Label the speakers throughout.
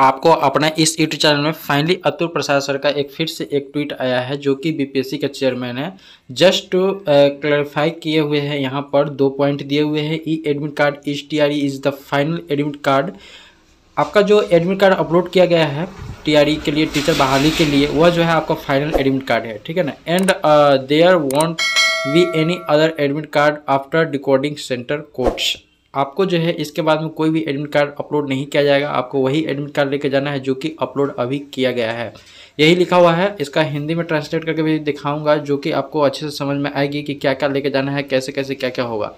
Speaker 1: आपको अपना इस यूट्यूब चैनल में फाइनली अतुल प्रसाद सर का एक फिर से एक ट्वीट आया है जो कि बीपीएससी का चेयरमैन है जस्ट टू क्लैरिफाई किए हुए हैं यहाँ पर दो पॉइंट दिए हुए हैं E admit card H T R E is the final admit card आपका जो एडमिट कार्ड अपलोड किया गया है टी e के लिए टीचर बहाली के लिए वह जो है आपका फाइनल एडमिट कार्ड है ठीक है ना and there won't be any other admit card after recording centre courts आपको जो है इसके बाद में कोई भी एडमिट कार्ड अपलोड नहीं किया जाएगा आपको वही एडमिट कार्ड लेके जाना है जो कि अपलोड अभी किया गया है यही लिखा हुआ है इसका हिंदी में ट्रांसलेट करके भी दिखाऊंगा जो कि आपको अच्छे से समझ में आएगी कि क्या क्या लेके जाना है कैसे कैसे क्या क्या होगा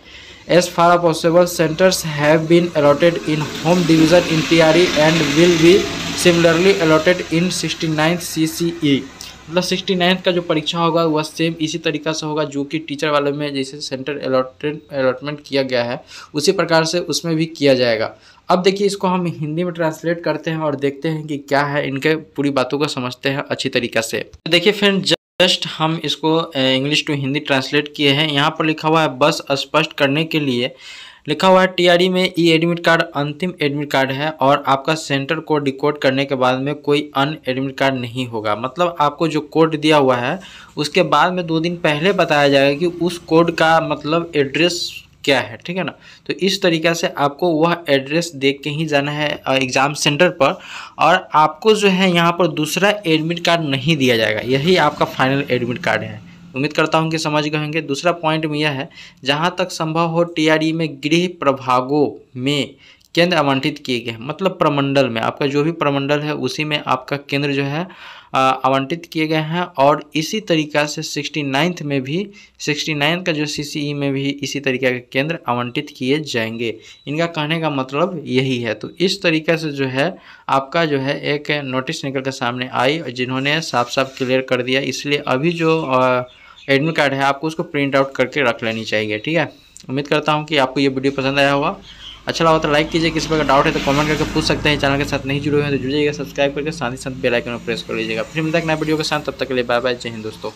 Speaker 1: as far possible centres have been allotted in home division in T and will be similarly allotted in sixty ninth C C E मतलब सिक्सटी नाइन्थ का जो परीक्षा होगा वह सेम इसी तरीका से होगा जो कि टीचर वाले में जैसे सेंटर अलॉटेड अलॉटमेंट किया गया है उसी प्रकार से उसमें भी किया जाएगा अब देखिए इसको हम हिंदी में ट्रांसलेट करते हैं और देखते हैं कि क्या है इनके पूरी बातों को समझते हैं अच्छी तरीका से देखिए फ्रेंड जस्ट हम इसको इंग्लिश टू हिंदी ट्रांसलेट किए हैं यहाँ पर लिखा हुआ है बस स्पष्ट करने के लिए लिखा हुआ है टीआरई में ई एडमिट कार्ड अंतिम एडमिट कार्ड है और आपका सेंटर कोड डिकोड करने के बाद में कोई अन एडमिट कार्ड नहीं होगा मतलब आपको जो कोड दिया हुआ है उसके बाद में दो दिन पहले बताया जाएगा कि उस कोड का मतलब एड्रेस क्या है ठीक है ना तो इस तरीक़े से आपको वह एड्रेस देख के ही जाना है एग्ज़ाम सेंटर पर और आपको जो है यहाँ पर दूसरा एडमिट कार्ड नहीं दिया जाएगा यही आपका फाइनल एडमिट कार्ड है उम्मीद करता हूँ कि समझ गए होंगे दूसरा पॉइंट में यह है जहाँ तक संभव हो टीआरई e में गृह प्रभागों में केंद्र आवंटित किए गए हैं मतलब प्रमंडल में आपका जो भी प्रमंडल है उसी में आपका केंद्र जो है आवंटित किए गए हैं और इसी तरीका से सिक्सटी नाइन्थ में भी सिक्सटी नाइन का जो सी e में भी इसी तरीके के केंद्र आवंटित किए जाएंगे इनका कहने का मतलब यही है तो इस तरीके से जो है आपका जो है एक नोटिस निकल कर सामने आई जिन्होंने साफ साफ क्लियर कर दिया इसलिए अभी जो आ, एडमिट कार्ड है आपको उसको प्रिंट आउट करके रख लेनी चाहिए ठीक है उम्मीद करता हूँ कि आपको ये वीडियो पसंद आया होगा अच्छा लगा तो लाइक कीजिए किसी पर डाउट है तो कमेंट करके पूछ सकते हैं चैनल के साथ नहीं जुड़े हुए हैं तो जुड़िएगा सब्सक्राइब करके साथ ही साथ बेल आइकन प्रेस कर लीजिएगा फिर मिलता है नया वीडियो के साथ तब तक के लिए बाय बाय जय हिंद दोस्तों